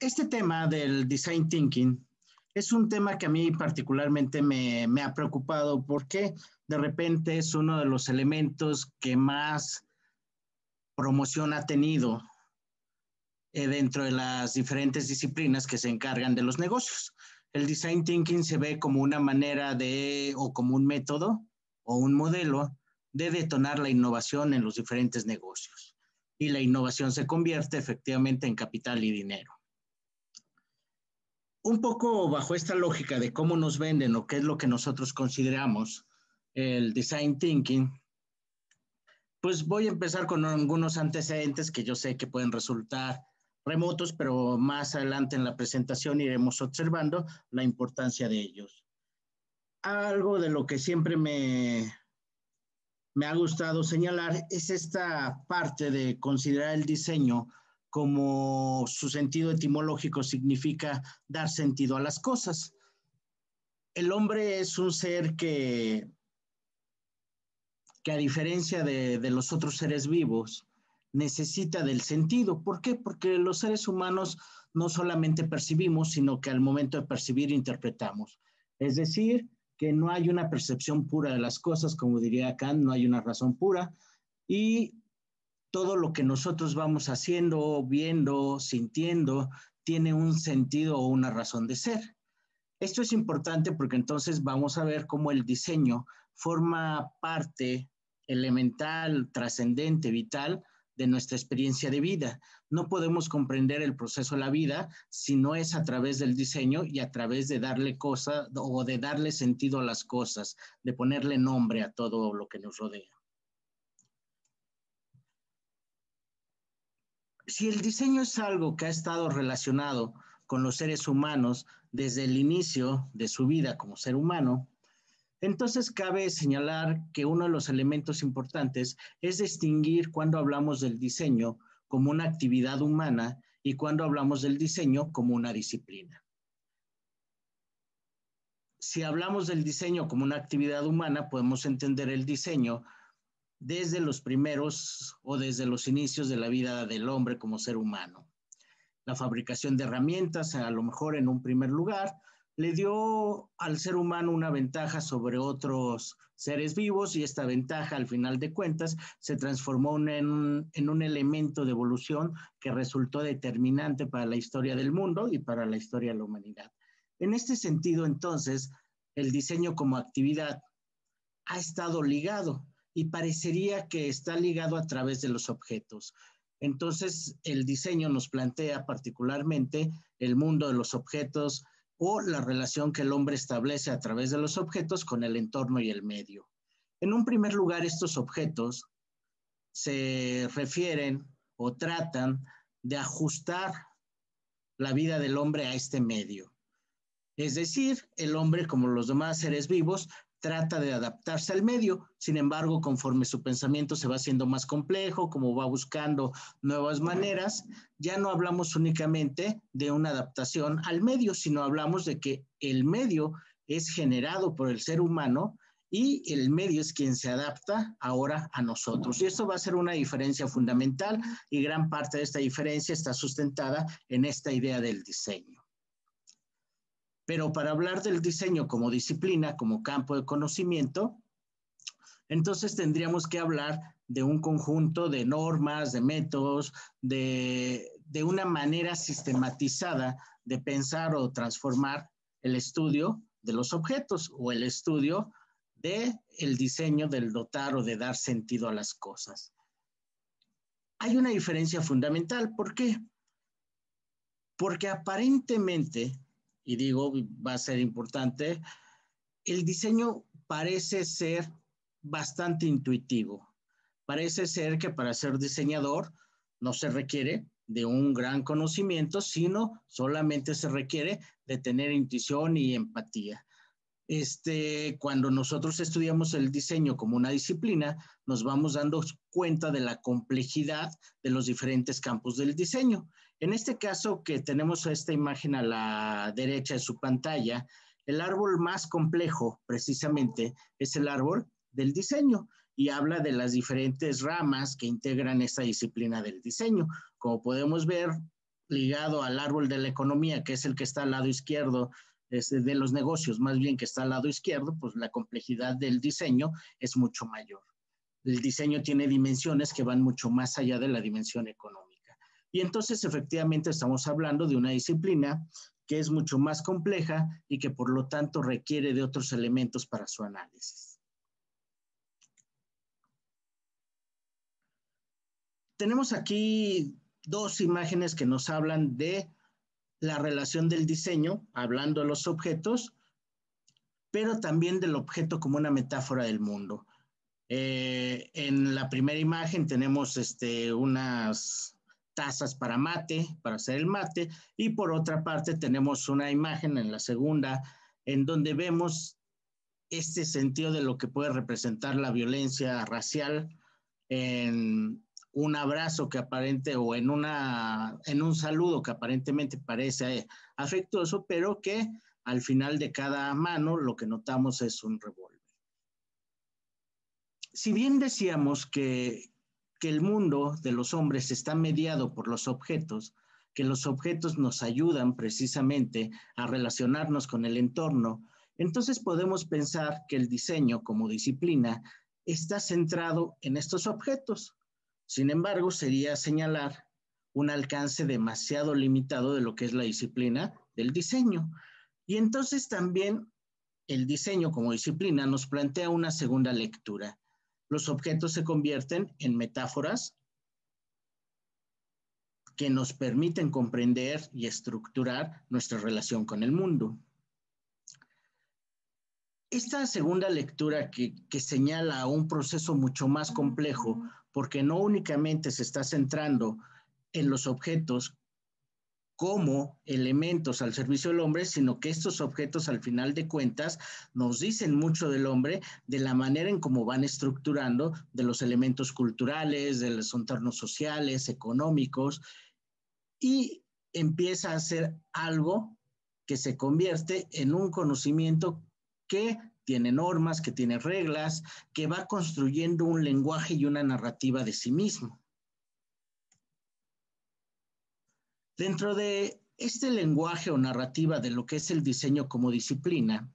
este tema del design thinking es un tema que a mí particularmente me, ha preocupado porque de repente es uno de los elementos que más promoción ha tenido eh, dentro de las diferentes disciplinas que se encargan de los negocios. El design thinking se ve como una manera de, o como un método o un modelo de detonar la innovación en los diferentes negocios. Y la innovación se convierte efectivamente en capital y dinero un poco bajo esta lógica de cómo nos venden o qué es lo que nosotros consideramos el design thinking, pues voy a empezar con algunos antecedentes que yo sé que pueden resultar remotos, pero más adelante en la presentación iremos observando la importancia de ellos. Algo de lo que siempre me, me ha gustado señalar es esta parte de considerar el diseño como su sentido etimológico significa dar sentido a las cosas. El hombre es un ser que, que a diferencia de, de los otros seres vivos, necesita del sentido. ¿Por qué? Porque los seres humanos no solamente percibimos, sino que al momento de percibir interpretamos. Es decir, que no hay una percepción pura de las cosas, como diría Kant, no hay una razón pura, y todo lo que nosotros vamos haciendo, viendo, sintiendo, tiene un sentido o una razón de ser. Esto es importante porque entonces vamos a ver cómo el diseño forma parte elemental, trascendente, vital de nuestra experiencia de vida. No podemos comprender el proceso de la vida si no es a través del diseño y a través de darle cosa o de darle sentido a las cosas, de ponerle nombre a todo lo que nos rodea. si el diseño es algo que ha estado relacionado con los seres humanos desde el inicio de su vida como ser humano, entonces cabe señalar que uno de los elementos importantes es distinguir cuando hablamos del diseño como una actividad humana y cuando hablamos del diseño como una disciplina. Si hablamos del diseño como una actividad humana, podemos entender el diseño desde los primeros o desde los inicios de la vida del hombre como ser humano. La fabricación de herramientas, a lo mejor en un primer lugar, le dio al ser humano una ventaja sobre otros seres vivos y esta ventaja, al final de cuentas, se transformó en, un elemento de evolución que resultó determinante para la historia del mundo y para la historia de la humanidad. En este sentido, entonces, el diseño como actividad ha estado ligado y parecería que está ligado a través de los objetos. Entonces, el diseño nos plantea particularmente el mundo de los objetos o la relación que el hombre establece a través de los objetos con el entorno y el medio. En un primer lugar, estos objetos se refieren o tratan de ajustar la vida del hombre a este medio. Es decir, el hombre, como los demás seres vivos, trata de adaptarse al medio, sin embargo, conforme su pensamiento se va haciendo más complejo, como va buscando nuevas maneras, ya no hablamos únicamente de una adaptación al medio, sino hablamos de que el medio es generado por el ser humano y el medio es quien se adapta ahora a nosotros. Y esto va a ser una diferencia fundamental y gran parte de esta diferencia está sustentada en esta idea del diseño. Pero para hablar del diseño como disciplina, como campo de conocimiento, entonces tendríamos que hablar de un conjunto de normas, de métodos, de, una manera sistematizada de pensar o transformar el estudio de los objetos o el estudio de diseño del dotar o de dar sentido a las cosas. Hay una diferencia fundamental, ¿por qué? Porque aparentemente y digo, va a ser importante, el diseño parece ser bastante intuitivo. Parece ser que para ser diseñador no se requiere de un gran conocimiento, sino solamente se requiere de tener intuición y empatía. Este, cuando nosotros estudiamos el diseño como una disciplina, nos vamos dando cuenta de la complejidad de los diferentes campos del diseño en este caso que tenemos esta imagen a la derecha de su pantalla, el árbol más complejo precisamente es el árbol del diseño y habla de las diferentes ramas que integran esta disciplina del diseño. Como podemos ver, ligado al árbol de la economía, que es el que está al lado izquierdo de los negocios, más bien que está al lado izquierdo, pues la complejidad del diseño es mucho mayor. El diseño tiene dimensiones que van mucho más allá de la dimensión económica. Y entonces efectivamente estamos hablando de una disciplina que es mucho más compleja y que por lo tanto requiere de otros elementos para su análisis. Tenemos aquí dos imágenes que nos hablan de la relación del diseño, hablando de los objetos, pero también del objeto como una metáfora del mundo. Eh, en la primera imagen tenemos este, unas tazas para mate, para hacer el mate, y por otra parte tenemos una imagen en la segunda en donde vemos este sentido de lo que puede representar la violencia racial en un abrazo que aparente o en, una, en un saludo que aparentemente parece afectuoso, pero que al final de cada mano lo que notamos es un revólver. Si bien decíamos que, que el mundo de los hombres está mediado por los objetos, que los objetos nos ayudan precisamente a relacionarnos con el entorno, entonces podemos pensar que el diseño como disciplina está centrado en estos objetos. Sin embargo, sería señalar un alcance demasiado limitado de lo que es la disciplina del diseño. Y entonces también el diseño como disciplina nos plantea una segunda lectura los objetos se convierten en metáforas que nos permiten comprender y estructurar nuestra relación con el mundo. Esta segunda lectura que, señala un proceso mucho más complejo, porque no únicamente se está centrando en los objetos como elementos al servicio del hombre, sino que estos objetos al final de cuentas nos dicen mucho del hombre, de la manera en cómo van estructurando, de los elementos culturales, de los entornos sociales, económicos, y empieza a ser algo que se convierte en un conocimiento que tiene normas, que tiene reglas, que va construyendo un lenguaje y una narrativa de sí mismo. Dentro de este lenguaje o narrativa de lo que es el diseño como disciplina,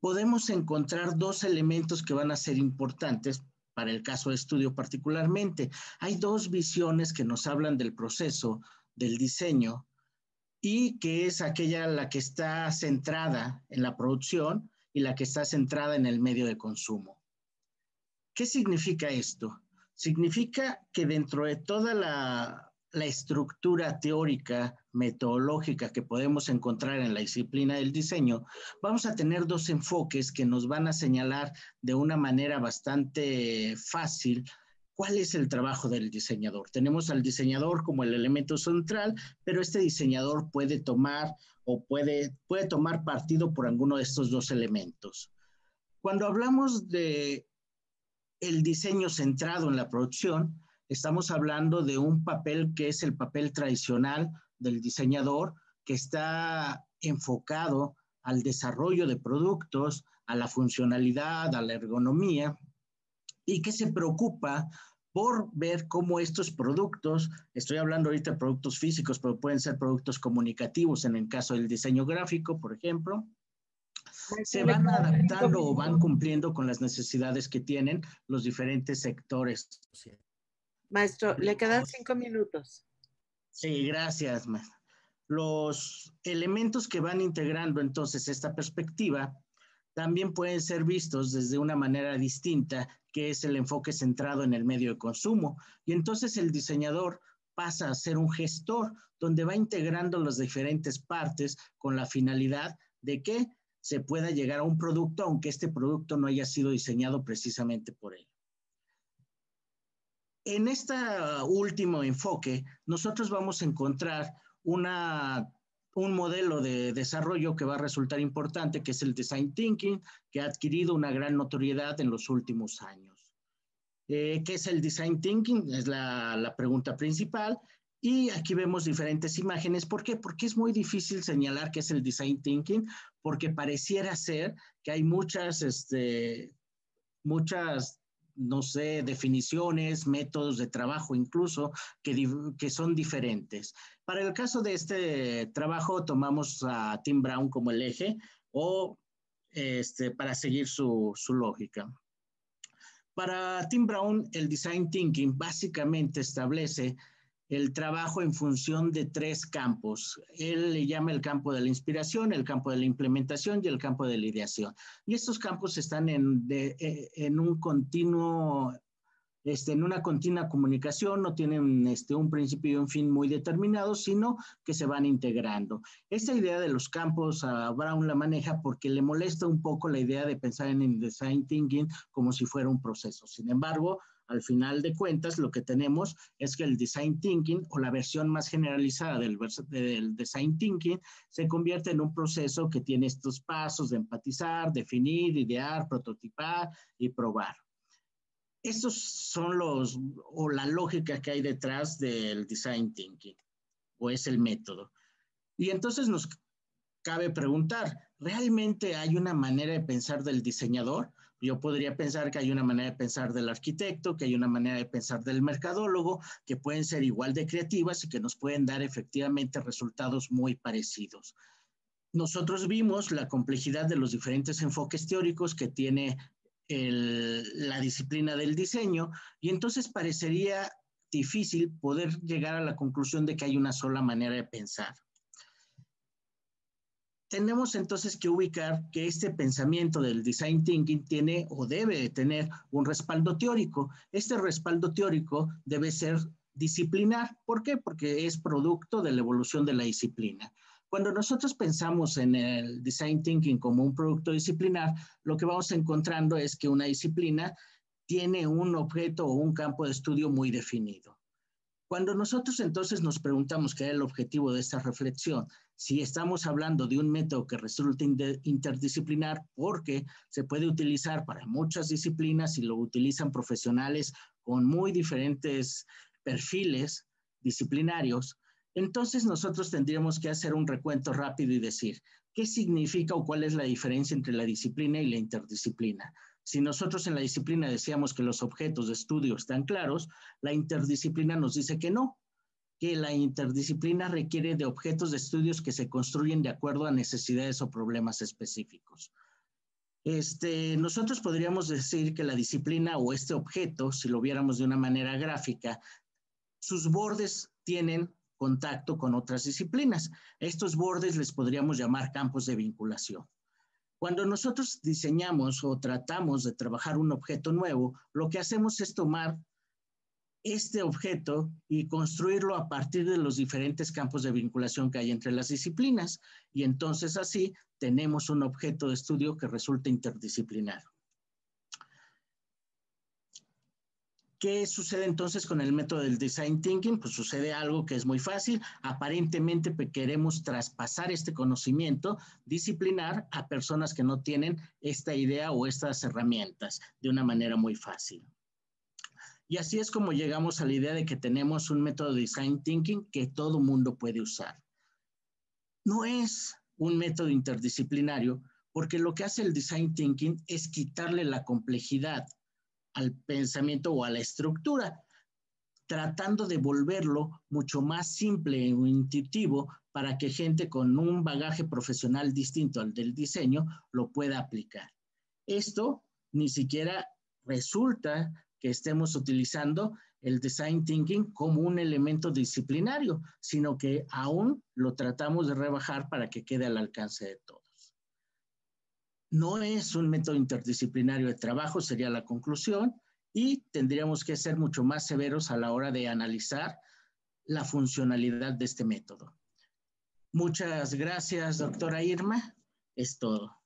podemos encontrar dos elementos que van a ser importantes para el caso de estudio particularmente. Hay dos visiones que nos hablan del proceso del diseño y que es aquella la que está centrada en la producción y la que está centrada en el medio de consumo. ¿Qué significa esto? Significa que dentro de toda la la estructura teórica metodológica que podemos encontrar en la disciplina del diseño, vamos a tener dos enfoques que nos van a señalar de una manera bastante fácil cuál es el trabajo del diseñador. Tenemos al diseñador como el elemento central, pero este diseñador puede tomar o puede, puede tomar partido por alguno de estos dos elementos. Cuando hablamos de el diseño centrado en la producción, estamos hablando de un papel que es el papel tradicional del diseñador, que está enfocado al desarrollo de productos, a la funcionalidad, a la ergonomía, y que se preocupa por ver cómo estos productos, estoy hablando ahorita de productos físicos, pero pueden ser productos comunicativos en el caso del diseño gráfico, por ejemplo, pues se van adaptando o van cumpliendo con las necesidades que tienen los diferentes sectores sociales. Maestro, le quedan cinco minutos. Sí, gracias, maestro. Los elementos que van integrando entonces esta perspectiva también pueden ser vistos desde una manera distinta, que es el enfoque centrado en el medio de consumo. Y entonces el diseñador pasa a ser un gestor, donde va integrando las diferentes partes con la finalidad de que se pueda llegar a un producto, aunque este producto no haya sido diseñado precisamente por él. En este último enfoque, nosotros vamos a encontrar una, un modelo de desarrollo que va a resultar importante, que es el design thinking, que ha adquirido una gran notoriedad en los últimos años. Eh, ¿Qué es el design thinking? Es la, la pregunta principal. Y aquí vemos diferentes imágenes. ¿Por qué? Porque es muy difícil señalar qué es el design thinking, porque pareciera ser que hay muchas, este, muchas no sé, definiciones, métodos de trabajo incluso, que, son diferentes. Para el caso de este trabajo, tomamos a Tim Brown como el eje o este, para seguir su, su lógica. Para Tim Brown, el design thinking básicamente establece el trabajo en función de tres campos. Él le llama el campo de la inspiración, el campo de la implementación y el campo de la ideación. Y estos campos están en, eh, un continuo, este, en una continua comunicación, no tienen este, un principio y un fin muy determinados, sino que se van integrando. Esta idea de los campos a Brown la maneja porque le molesta un poco la idea de pensar en design thinking como si fuera un proceso. Sin embargo, al final de cuentas, lo que tenemos es que el design thinking o la versión más generalizada del, design thinking se convierte en un proceso que tiene estos pasos de empatizar, definir, idear, prototipar y probar. Estos son los, o la lógica que hay detrás del design thinking, o es el método. Y entonces nos cabe preguntar, ¿realmente hay una manera de pensar del diseñador? Yo podría pensar que hay una manera de pensar del arquitecto, que hay una manera de pensar del mercadólogo, que pueden ser igual de creativas y que nos pueden dar efectivamente resultados muy parecidos. Nosotros vimos la complejidad de los diferentes enfoques teóricos que tiene la disciplina del diseño y entonces parecería difícil poder llegar a la conclusión de que hay una sola manera de pensar tenemos entonces que ubicar que este pensamiento del design thinking tiene o debe tener un respaldo teórico. Este respaldo teórico debe ser disciplinar. ¿Por qué? Porque es producto de la evolución de la disciplina. Cuando nosotros pensamos en el design thinking como un producto disciplinar, lo que vamos encontrando es que una disciplina tiene un objeto o un campo de estudio muy definido. Cuando nosotros entonces nos preguntamos qué es el objetivo de esta reflexión, si estamos hablando de un método que resulta interdisciplinar porque se puede utilizar para muchas disciplinas y lo utilizan profesionales con muy diferentes perfiles disciplinarios, entonces nosotros tendríamos que hacer un recuento rápido y decir, ¿qué significa o cuál es la diferencia entre la disciplina y la interdisciplina? Si nosotros en la disciplina decíamos que los objetos de estudio están claros, la interdisciplina nos dice que no, que la interdisciplina requiere de objetos de estudios que se construyen de acuerdo a necesidades o problemas específicos. Este, nosotros podríamos decir que la disciplina o este objeto, si lo viéramos de una manera gráfica, sus bordes tienen contacto con otras disciplinas. Estos bordes les podríamos llamar campos de vinculación. Cuando nosotros diseñamos o tratamos de trabajar un objeto nuevo, lo que hacemos es tomar este objeto y construirlo a partir de los diferentes campos de vinculación que hay entre las disciplinas. Y entonces así tenemos un objeto de estudio que resulta interdisciplinar. ¿Qué sucede entonces con el método del design thinking? Pues sucede algo que es muy fácil. Aparentemente queremos traspasar este conocimiento disciplinar a personas que no tienen esta idea o estas herramientas de una manera muy fácil. Y así es como llegamos a la idea de que tenemos un método de design thinking que todo mundo puede usar. No es un método interdisciplinario porque lo que hace el design thinking es quitarle la complejidad al pensamiento o a la estructura, tratando de volverlo mucho más simple e intuitivo para que gente con un bagaje profesional distinto al del diseño lo pueda aplicar. Esto ni siquiera resulta que estemos utilizando el design thinking como un elemento disciplinario, sino que aún lo tratamos de rebajar para que quede al alcance de todos. No es un método interdisciplinario de trabajo, sería la conclusión, y tendríamos que ser mucho más severos a la hora de analizar la funcionalidad de este método. Muchas gracias, doctora Irma. Es todo.